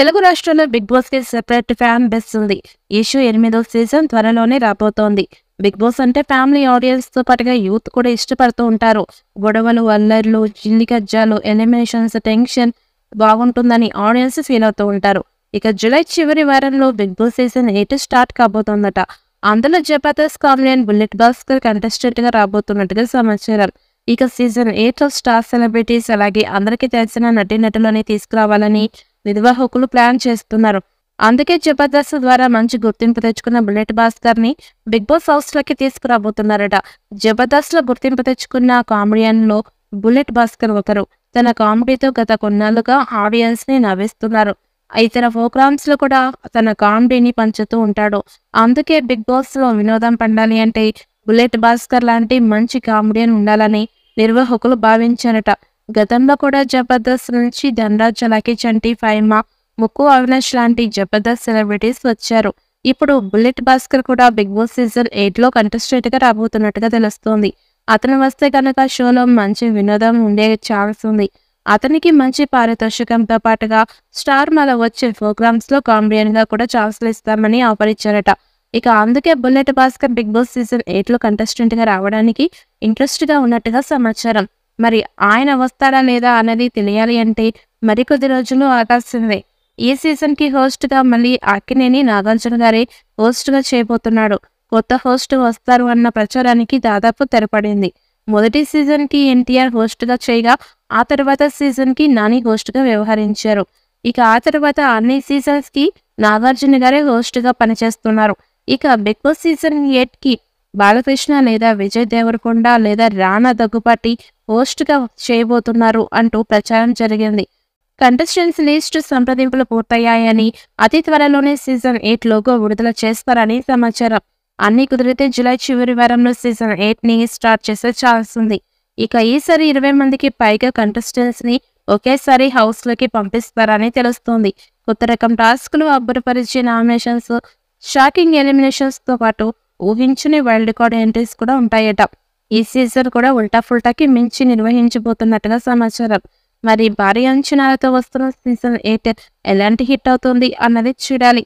తెలుగు రాష్ట్రాల్లో Bigg Boss కి separate fan base ఉంది ఇష్యూ ఎనిమిదో సీజన్ త్వరలోనే రాబోతోంది బిగ్ బాస్ అంటే ఫ్యామిలీ ఆడియన్స్ తో పాటుగా యూత్ కూడా ఇష్టపడుతూ ఉంటారు గొడవలు అల్లర్లు కజ్జాలు ఎలిమినేషన్స్ టెన్షన్ బాగుంటుందని ఆడియన్స్ ఫీల్ అవుతూ ఉంటారు ఇక జూలై చివరి వారంలో Bigg Boss season eight start కాబోతోందట అందులో Jabardasth and bullet Bhaskar contestant గా రాబోతున్నట్టుగా సమాచారం ఇక సీజన్ ఎయిట్ లో స్టార్ సెలబ్రిటీస్ అలాగే అందరికీ తెలిసిన నటీనటులని తీసుకురావాలని నిర్వాహకులు ప్లాన్ చేస్తున్నారు అందుకే జబర్దస్త్ ద్వారా మంచి గుర్తింపు తెచ్చుకున్న బుల్లెట్ భాస్కర్ ని బిగ్ బాస్ హౌస్ లోకి తీసుకురాబోతున్నారట జబర్దస్త్ లో గుర్తింపు తెచ్చుకున్న కామెడియన్ లో బుల్లెట్ భాస్కర్ ఒకరు తన కామెడీతో గత కొన్నాళ్ళుగా ఆడియన్స్ ని నవ్విస్తున్నారు ఇతర ప్రోగ్రామ్స్ లో కూడా తన కామెడీని పంచుతూ ఉంటాడు అందుకే బిగ్ బాస్ లో వినోదం పండాలి అంటే బుల్లెట్ భాస్కర్ లాంటి మంచి కామెడియన్ ఉండాలని నిర్వాహకులు భావించారట గతంలో కూడా జబర్దస్త్ నుంచి ధనరాజ్ చలాకి చంటి ఫైమా ముక్కు అవినాష్ లాంటి జబర్దస్త్ సెలబ్రిటీస్ వచ్చారు ఇప్పుడు బుల్లెట్ భాస్కర్ కూడా బిగ్ బాస్ సీజన్ ఎయిట్లో కంటెస్టెంట్గా రాబోతున్నట్టుగా తెలుస్తోంది అతను వస్తే కనుక షోలో మంచి వినోదం ఉండే ఛాన్స్ ఉంది అతనికి మంచి పారితోషికంతో పాటుగా స్టార్ మన వచ్చే ప్రోగ్రామ్స్లో గా కూడా ఛాన్సులు ఇస్తామని ఆఫర్ ఇచ్చారట ఇక అందుకే bullet Bhaskar Bigg Boss season ఎయిట్లో కంటెస్టెంట్గా రావడానికి ఇంట్రెస్ట్గా ఉన్నట్టుగా సమాచారం మరి ఆయన వస్తాడా లేదా అన్నది తెలియాలి అంటే మరికొద్ది రోజులు ఆగాల్సిందే ఈ సీజన్కి హోస్ట్గా మళ్ళీ అక్కినేని నాగార్జున గారే హోస్ట్గా చేయబోతున్నాడు కొత్త హోస్ట్ వస్తారు అన్న ప్రచారానికి దాదాపు తెరపడింది మొదటి సీజన్కి ఎన్టీఆర్ హోస్ట్గా చేయగా ఆ తర్వాత సీజన్కి నాని హోస్ట్గా వ్యవహరించారు ఇక ఆ తర్వాత అన్ని సీజన్స్కి నాగార్జున గారే హోస్ట్గా పనిచేస్తున్నారు ఇక బిగ్ బాస్ సీజన్ ఎయిట్కి బాలకృష్ణ లేదా విజయ్ దేవరకొండ లేదా రానా దగ్గుపాటి పోస్ట్గా చేయబోతున్నారు అంటూ ప్రచారం జరిగింది కంటెస్టెంట్స్ లిస్ట్ సంప్రదింపులు పూర్తయ్యాయని అతి త్వరలోనే సీజన్ ఎయిట్ లోగో విడుదల చేస్తారని సమాచారం అన్ని కుదిరితే జులై చివరి వారంలో సీజన్ ఎయిట్ ని స్టార్ట్ చేసే ఛాన్స్ ఉంది ఇక ఈసారి ఇరవై మందికి పైగా కంటెస్టెంట్స్ ని ఒకేసారి హౌస్ లోకి పంపిస్తారని తెలుస్తోంది కొత్త రకం టాస్క్లు అబ్బురపరిచే నామినేషన్స్ షాకింగ్ ఎలిమినేషన్స్ తో పాటు ఊహించని వైల్డ్ రికార్డ్ ఎంట్రీస్ కూడా ఉంటాయట ఈ సీజన్ కూడా ఉల్టా ఫుల్టాకి మించి నిర్వహించబోతున్నట్టుగా సమాచారం మరి భారీ అంచనాలతో వస్తున్న సీజన్ ఎయిట్ ఎలాంటి హిట్ అవుతుంది అన్నది చూడాలి